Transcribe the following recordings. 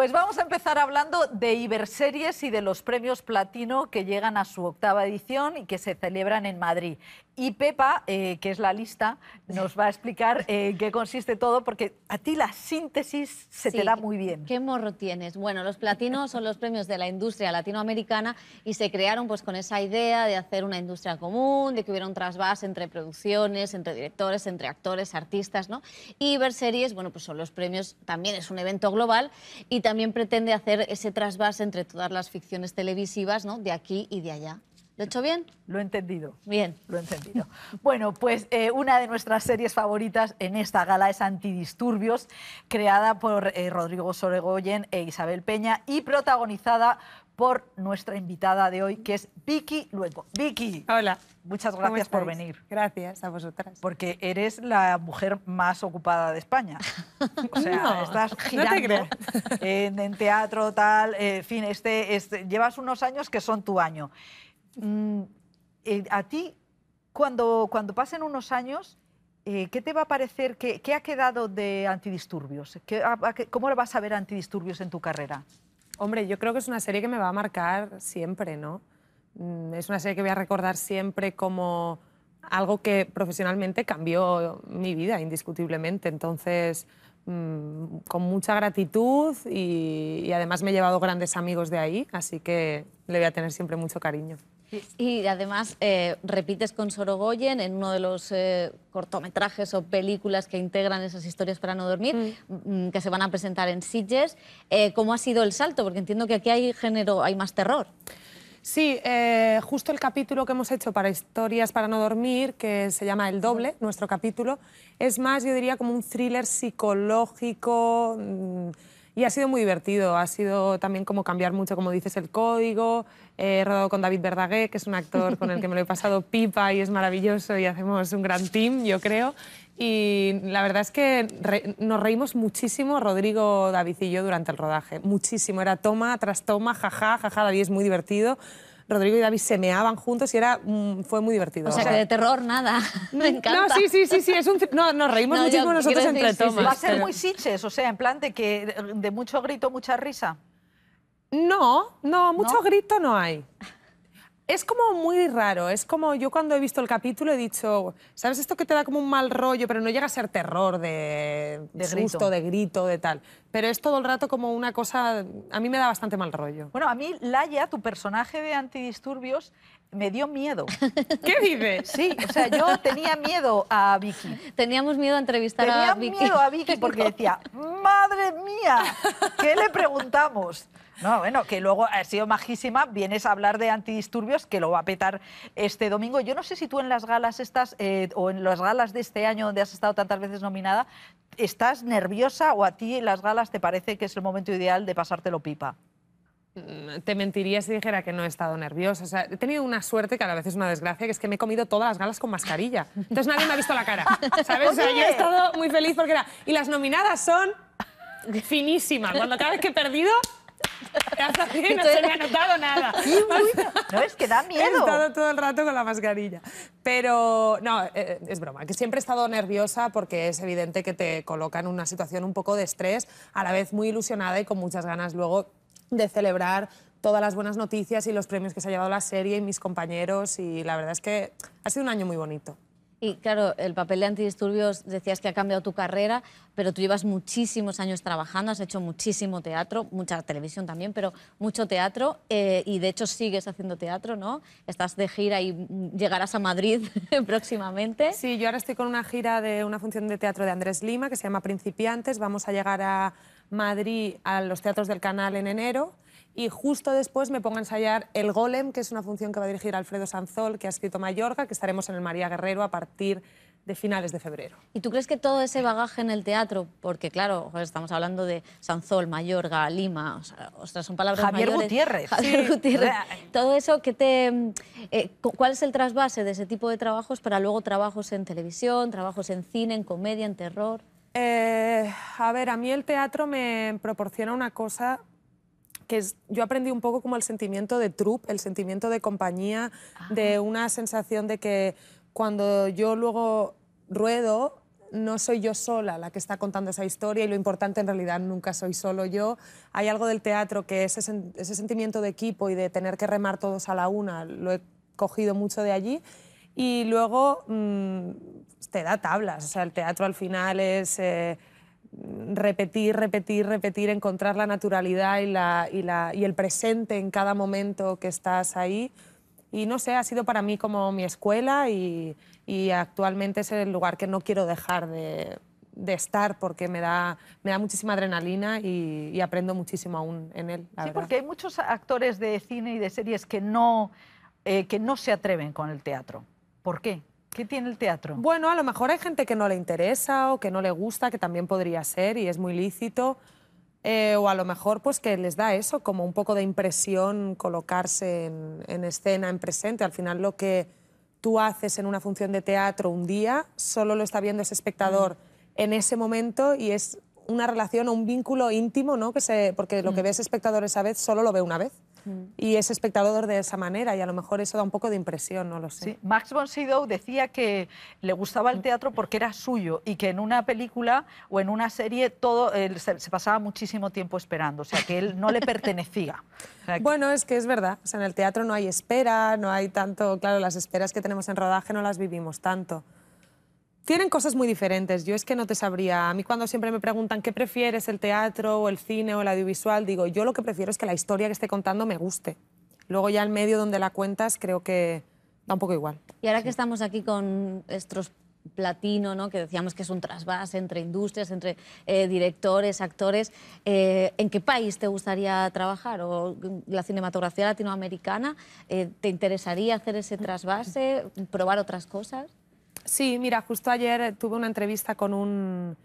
Pues vamos a empezar hablando de Iberseries y de los premios platino que llegan a su octava edición y que se celebran en Madrid. Y Pepa, eh, que es la lista, nos va a explicar eh, qué consiste todo, porque a ti la síntesis se te da muy bien. ¿Qué morro tienes? Bueno, los platinos son los premios de la industria latinoamericana y se crearon pues, con esa idea de hacer una industria común, de que hubiera un trasvase entre producciones, entre directores, entre actores, artistas, ¿no? Iberseries, bueno, pues son los premios, también es un evento global y también pretende hacer ese trasvase entre todas las ficciones televisivas, ¿no? De aquí y de allá. ¿Lo he hecho bien? Lo he entendido. Bien. Lo he entendido. Bueno, pues eh, una de nuestras series favoritas en esta gala es Antidisturbios, creada por eh, Rodrigo Soregoyen e Isabel Peña y protagonizada por nuestra invitada de hoy, que es Vicky luego Vicky. Hola. Muchas gracias por venir. Gracias a vosotras. Porque eres la mujer más ocupada de España. O sea, estás girando En, teatro, tal. Eh, en fin, este, este, llevas unos años que son tu año. Mm, eh, a ti, cuando, cuando pasen unos años, eh, ¿qué te va a parecer? ¿Qué, ha quedado de antidisturbios? ¿Cómo lo vas a ver antidisturbios en tu carrera? Hombre, yo creo que es una serie que me va a marcar siempre, ¿no? Mm, es una serie que voy a recordar siempre como algo que profesionalmente cambió mi vida, indiscutiblemente. Entonces, mm, con mucha gratitud y, además me he llevado grandes amigos de ahí, así que le voy a tener siempre mucho cariño. Y además eh, repites con Sorogoyen en uno de los eh, cortometrajes o películas que integran esas historias para no dormir, mm. Mm, que se van a presentar en Sitges. Eh, ¿Cómo ha sido el salto? Porque entiendo que aquí hay género, hay más terror. Sí, justo el capítulo que hemos hecho para Historias para no dormir, que se llama El Doble, nuestro capítulo, es más, yo diría, como un thriller psicológico. Mm, y ha sido muy divertido, ha sido también como cambiar mucho, como dices, el código. He rodado con David Verdaguer, que es un actor con el que me lo he pasado pipa y es maravilloso y hacemos un gran team, yo creo. Y la verdad es que nos reímos muchísimo, Rodrigo, David y yo, durante el rodaje. Muchísimo, era toma tras toma, jaja, jaja, David es muy divertido. Rodrigo y David se meaban juntos y era, mm, fue muy divertido. O sea, que de terror nada. Me mm, encanta. No, sí, sí, sí, sí. no, nos reímos muchísimo nosotros entre tomas. Va a ser muy sitches, o sea, en plan de que de mucho grito, mucha risa. No, no, mucho grito no hay es como muy raro, es como yo cuando he visto el capítulo he dicho, ¿sabes esto que te da como un mal rollo, pero no llega a ser terror de, de de grito, de tal? Pero es todo el rato como una cosa, a mí me da bastante mal rollo. Bueno, a mí Laia, tu personaje de antidisturbios, me dio miedo. ¿Qué dices? Sí, o sea, yo tenía miedo a Vicky. Teníamos miedo a entrevistar a Vicky. miedo a Vicky porque decía, madre mía, ¿qué le preguntamos? No, bueno, que luego ha sido majísima, vienes a hablar de antidisturbios, que lo va a petar este domingo. Yo no sé si tú en las galas estas, eh, o en las galas de este año donde has estado tantas veces nominada, ¿estás nerviosa o a ti las galas te parece que es el momento ideal de pasártelo pipa? Mm, te mentiría si dijera que no he estado nerviosa. he tenido una suerte, que a la vez es una desgracia, que es que me he comido todas las galas con mascarilla. Entonces nadie me ha visto la cara. ¿Sabes? yo he estado muy feliz porque era. Y las nominadas son finísima. Cuando cada vez que he perdido, no se me ha notado nada. no, es que da miedo. He estado todo el rato con la mascarilla. Pero, no, eh, eh, es broma, que siempre he estado nerviosa porque es evidente que te colocan en una situación un poco de estrés, a la vez muy ilusionada y con muchas ganas luego de celebrar todas las buenas noticias y los premios que se ha llevado la serie y mis compañeros y la verdad es que ha sido un año muy bonito. Y claro, el papel de antidisturbios decías que ha cambiado tu carrera, pero tú llevas muchísimos años trabajando, has hecho muchísimo teatro, mucha televisión también, pero mucho teatro eh, y de hecho sigues haciendo teatro, ¿no? Estás de gira y llegarás a Madrid próximamente. Sí, yo ahora estoy con una gira de una función de teatro de Andrés Lima que se llama Principiantes. Vamos a llegar a Madrid a los teatros del canal en enero y justo después me pongo a ensayar El Golem, que es una función que va a dirigir Alfredo Sanzol, que ha escrito Mallorca, que estaremos en el María Guerrero a partir de finales de febrero. ¿Y tú crees que todo ese bagaje en el teatro, porque claro, estamos hablando de Sanzol, Mayorga, Lima, ostras, son palabras Javier Gutiérrez. Javier Gutiérrez. Todo eso, que te, eh, ¿cuál es el trasvase de ese tipo de trabajos para luego trabajos en televisión, trabajos en cine, en comedia, en terror? Eh, a ver, a mí el teatro me proporciona una cosa que yo aprendí un poco como el sentimiento de trupe, el sentimiento de compañía, de una sensación de que cuando yo luego ruedo, no soy yo sola la que está contando esa historia y lo importante en realidad nunca soy solo yo. Hay algo del teatro que ese, ese sentimiento de equipo y de tener que remar todos a la una, lo he cogido mucho de allí. Y luego mm, te da tablas, o sea, el teatro al final es... Eh, repetir, repetir, repetir, encontrar la naturalidad y, y, el presente en cada momento que estás ahí. Y no sé, ha sido para mí como mi escuela y, actualmente es el lugar que no quiero dejar de, estar porque me da, me da muchísima adrenalina y, aprendo muchísimo aún en él. sí, porque hay muchos actores de cine y de series que no, eh, que no se atreven con el teatro. ¿Por qué? ¿Qué tiene el teatro? Bueno, a lo mejor hay gente que no le interesa o que no le gusta, que también podría ser y es muy lícito. Eh, o a lo mejor pues que les da eso, como un poco de impresión colocarse en, escena, en presente. Al final lo que tú haces en una función de teatro un día, solo lo está viendo ese espectador mm. en ese momento y es una relación o un vínculo íntimo, ¿no? Que se, porque lo que mm. ve ese espectador esa vez solo lo ve una vez. Y es espectador de esa manera y a lo mejor eso da un poco de impresión, no lo sé. Max von Sydow decía que le gustaba el teatro porque era suyo y que en una película o en una serie todo se, pasaba muchísimo tiempo esperando, o sea, que él no le pertenecía. Bueno, es que es verdad, en el teatro no hay espera, no hay tanto, claro, las esperas que tenemos en rodaje no las vivimos tanto. Tienen cosas muy diferentes. Yo es que no te sabría. A mí cuando siempre me preguntan qué prefieres, el teatro o el cine o el audiovisual, digo, yo lo que prefiero es que la historia que esté contando me guste. Luego ya el medio donde la cuentas creo que da un poco igual. Y ahora que estamos aquí con estos platino, ¿no? que decíamos que es un trasvase entre industrias, entre eh, directores, actores. Eh, ¿En qué país te gustaría trabajar? ¿O la cinematografía latinoamericana? Eh, ¿Te interesaría hacer ese trasvase, probar otras cosas? Sí, mira, justo ayer eh, tuve una entrevista con un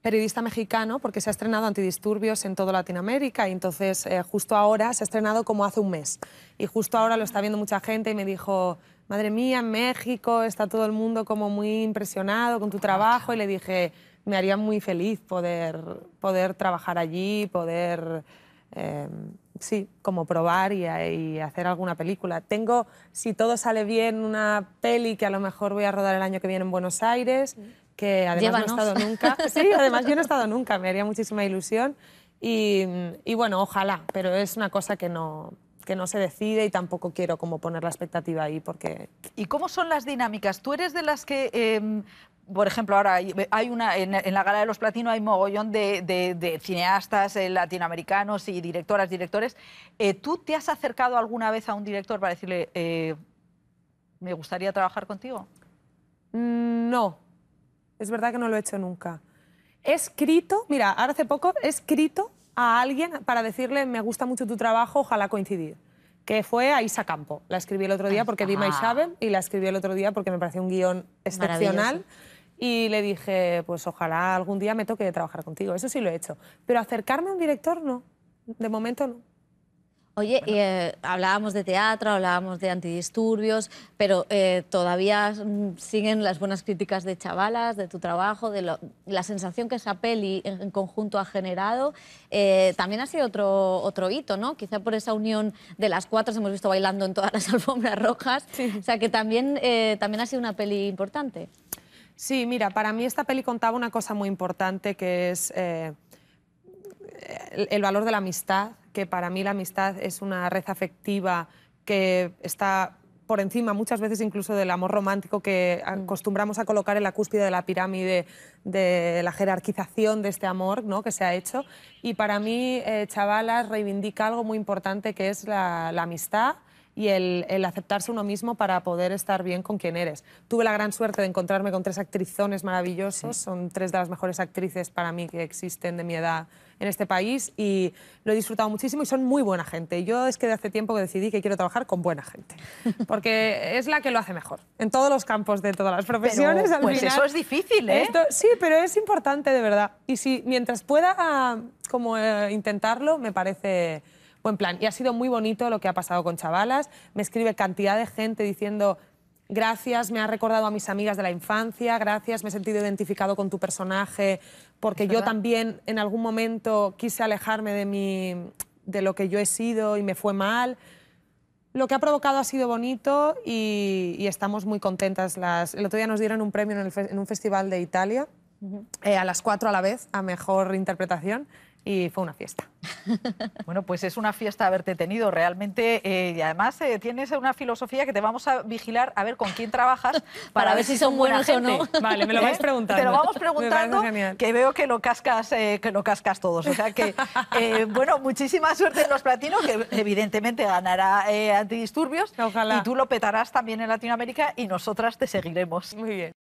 periodista mexicano porque se ha estrenado Antidisturbios en toda Latinoamérica y entonces eh, justo ahora se ha estrenado como hace un mes y justo ahora lo está viendo mucha gente y me dijo, madre mía, en México está todo el mundo como muy impresionado con tu trabajo y le dije, me haría muy feliz poder, poder trabajar allí, poder... Em, sí, como probar y, hacer alguna película. Tengo, si todo sale bien, una peli que a lo mejor voy a rodar el año que viene en Buenos Aires, mm. que además no he estado nunca. Sí, además yo no he estado nunca, me haría muchísima ilusión. Mm, y, bueno, ojalá, pero es una cosa que no, que no se decide y tampoco quiero como poner la expectativa ahí porque... ¿Y cómo son las dinámicas? ¿Tú eres de las que em, por ejemplo, ahora hay una en, la gala de los platinos hay mogollón de, cineastas eh, latinoamericanos y directoras, directores. Eh, ¿Tú te has acercado alguna vez a un director para decirle eh, me gustaría trabajar contigo? Mm, no, es verdad que no lo he hecho nunca. He escrito, mira, ahora hace poco he escrito a alguien para decirle me gusta mucho tu trabajo, ojalá coincidir que fue a Isa Campo. La escribí el otro día ah, porque vi My ah. Shaven y la escribí el otro día porque me pareció un guión excepcional y le dije, pues ojalá algún día me toque trabajar contigo, eso sí lo he hecho, pero acercarme a un director no, de momento no. Oye, eh, hablábamos de teatro, hablábamos de antidisturbios, pero eh, todavía mm, siguen las buenas críticas de chavalas, de tu trabajo, de la sensación que esa peli en, conjunto ha generado. Eh, también ha sido otro, otro hito, ¿no? Quizá por esa unión de las cuatro, se hemos visto bailando en todas las alfombras rojas. O sea, que también, también ha sido una peli importante. Sí, mira, para mí esta peli contaba una cosa muy importante que es eh, el, valor de la amistad, que para mí la amistad es una red afectiva que está por encima muchas veces incluso del amor romántico que mm. acostumbramos a colocar en la cúspide de la pirámide de la jerarquización de este amor ¿no? que se ha hecho. Y para mí, eh, Chavalas reivindica algo muy importante que es la amistad, y el, aceptarse uno mismo para poder estar bien con quien eres. Tuve la gran suerte de encontrarme con tres actrizones maravillosos, son tres de las mejores actrices para mí que existen de mi edad en este país y lo he disfrutado muchísimo y son muy buena gente. Yo es que de hace tiempo que decidí que quiero trabajar con buena gente, porque es la que lo hace mejor, en todos los campos de todas las profesiones. pues eso es difícil, ¿eh? sí, pero es importante de verdad. Y si mientras pueda ah, como eh, intentarlo, me parece buen plan. Y ha sido muy bonito lo que ha pasado con Chavalas. Me escribe cantidad de gente diciendo gracias, me ha recordado a mis amigas de la infancia, gracias, me he sentido identificado con tu personaje, porque yo también en algún momento quise alejarme de, mi, de lo que yo he sido y me fue mal. Lo que ha provocado ha sido bonito y, estamos muy contentas. Las, el otro día nos dieron un premio en, un festival de Italia, eh, a las cuatro a la vez, a mejor interpretación y fue una fiesta. Bueno, pues es una fiesta haberte tenido realmente eh, y además eh, tienes una filosofía que te vamos a vigilar a ver con quién trabajas para, ver si son buenos o no. Vale, me lo ¿Eh? vais preguntando. Te lo vamos preguntando que veo que lo cascas que lo cascas todos, o sea que bueno, muchísima suerte en los platinos que evidentemente ganará antidisturbios y tú lo petarás también en Latinoamérica y nosotras te seguiremos. Muy bien.